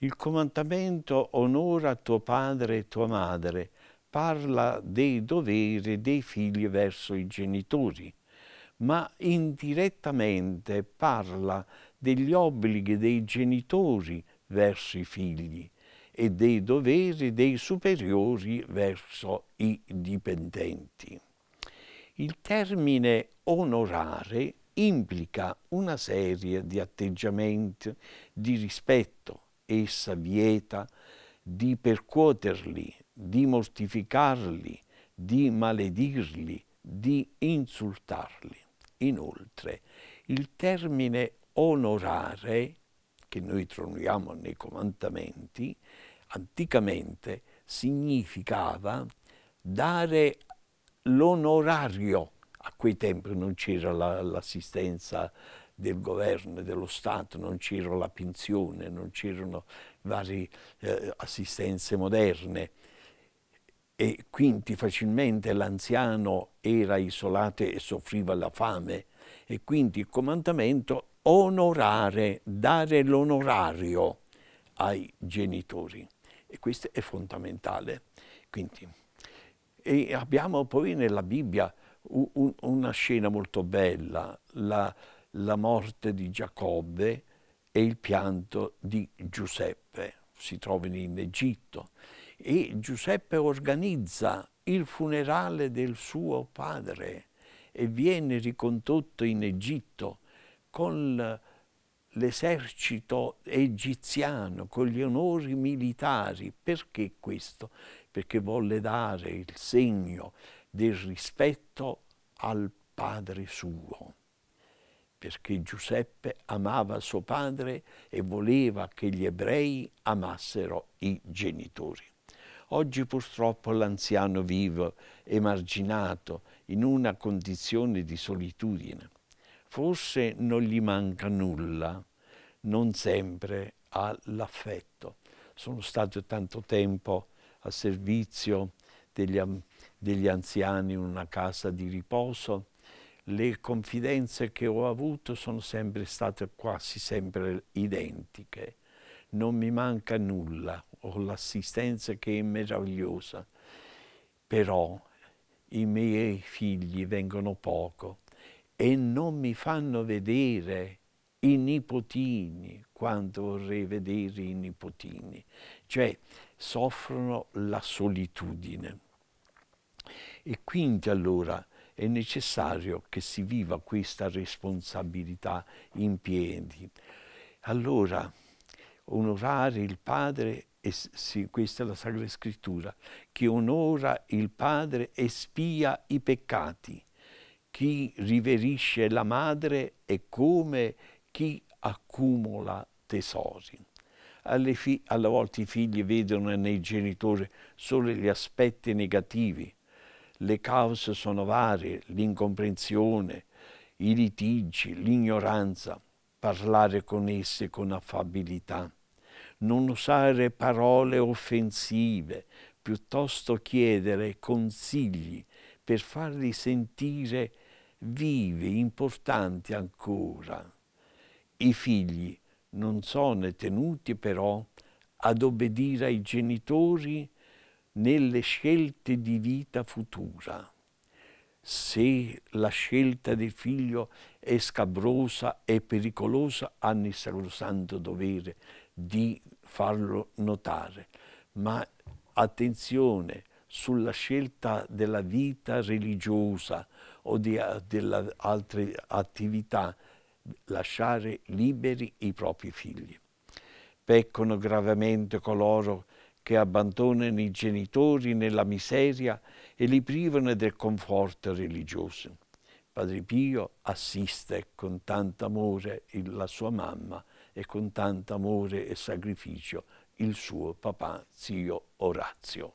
Il comandamento onora tuo padre e tua madre parla dei doveri dei figli verso i genitori, ma indirettamente parla degli obblighi dei genitori verso i figli e dei doveri dei superiori verso i dipendenti. Il termine onorare implica una serie di atteggiamenti di rispetto, essa vieta di percuoterli, di mortificarli, di maledirli, di insultarli. Inoltre, il termine onorare, che noi troviamo nei comandamenti, anticamente significava dare l'onorario. A quei tempi non c'era l'assistenza del governo e dello Stato, non c'era la pensione, non c'erano varie eh, assistenze moderne e quindi facilmente l'anziano era isolato e soffriva la fame e quindi il comandamento onorare, dare l'onorario ai genitori e questo è fondamentale. Quindi, e abbiamo poi nella Bibbia un, un, una scena molto bella, la, la morte di Giacobbe e il pianto di Giuseppe, si trovano in Egitto, e Giuseppe organizza il funerale del suo padre e viene ricondotto in Egitto con l'esercito egiziano, con gli onori militari. Perché questo? Perché volle dare il segno del rispetto al padre suo perché Giuseppe amava suo padre e voleva che gli ebrei amassero i genitori. Oggi purtroppo l'anziano vive emarginato in una condizione di solitudine. Forse non gli manca nulla, non sempre ha l'affetto. Sono stato tanto tempo a servizio degli, degli anziani in una casa di riposo le confidenze che ho avuto sono sempre state quasi sempre identiche. Non mi manca nulla, ho l'assistenza che è meravigliosa, però i miei figli vengono poco e non mi fanno vedere i nipotini quanto vorrei vedere i nipotini, cioè soffrono la solitudine. E quindi allora è necessario che si viva questa responsabilità in piedi. Allora, onorare il Padre, e, sì, questa è la Sacra Scrittura, chi onora il Padre spia i peccati, chi riverisce la Madre è come chi accumula tesori. alla volta i figli vedono nei genitori solo gli aspetti negativi, le cause sono varie, l'incomprensione, i litigi, l'ignoranza, parlare con esse con affabilità, non usare parole offensive, piuttosto chiedere consigli per farli sentire vivi, importanti ancora. I figli non sono tenuti però ad obbedire ai genitori nelle scelte di vita futura. Se la scelta del figlio è scabrosa e pericolosa, hanno il sacrosanto dovere di farlo notare. Ma attenzione sulla scelta della vita religiosa o di delle altre attività, lasciare liberi i propri figli. Peccano gravemente coloro che che abbandonano i genitori nella miseria e li privano del conforto religioso. Padre Pio assiste con tanto amore la sua mamma e con tanto amore e sacrificio il suo papà, zio Orazio.